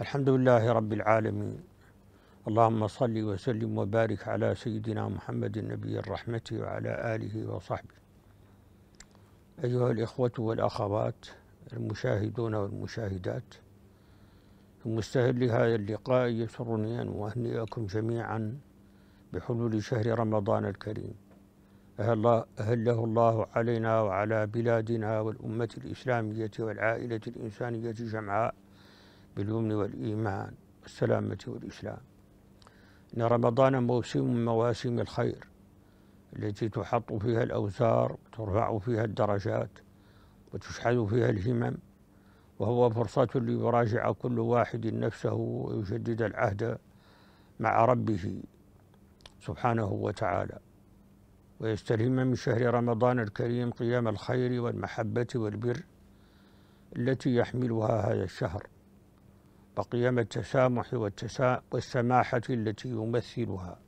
الحمد لله رب العالمين اللهم صل وسلم وبارك على سيدنا محمد النبي الرحمة وعلى آله وصحبه أيها الإخوة والأخوات المشاهدون والمشاهدات المستهل لهذا اللقاء يسرني أن أهنئكم جميعا بحلول شهر رمضان الكريم أهله له الله علينا وعلى بلادنا والأمة الإسلامية والعائلة الإنسانية جمعاء باليمن والإيمان والسلامة والإسلام إن رمضان موسم من مواسم الخير التي تحط فيها الأوزار وترفع فيها الدرجات وتشحذ فيها الهمم وهو فرصة ليراجع كل واحد نفسه ويجدد العهد مع ربه سبحانه وتعالى ويستلهم من شهر رمضان الكريم قيام الخير والمحبة والبر التي يحملها هذا الشهر وقيم التسامح والتسا والسماحة التي يمثلها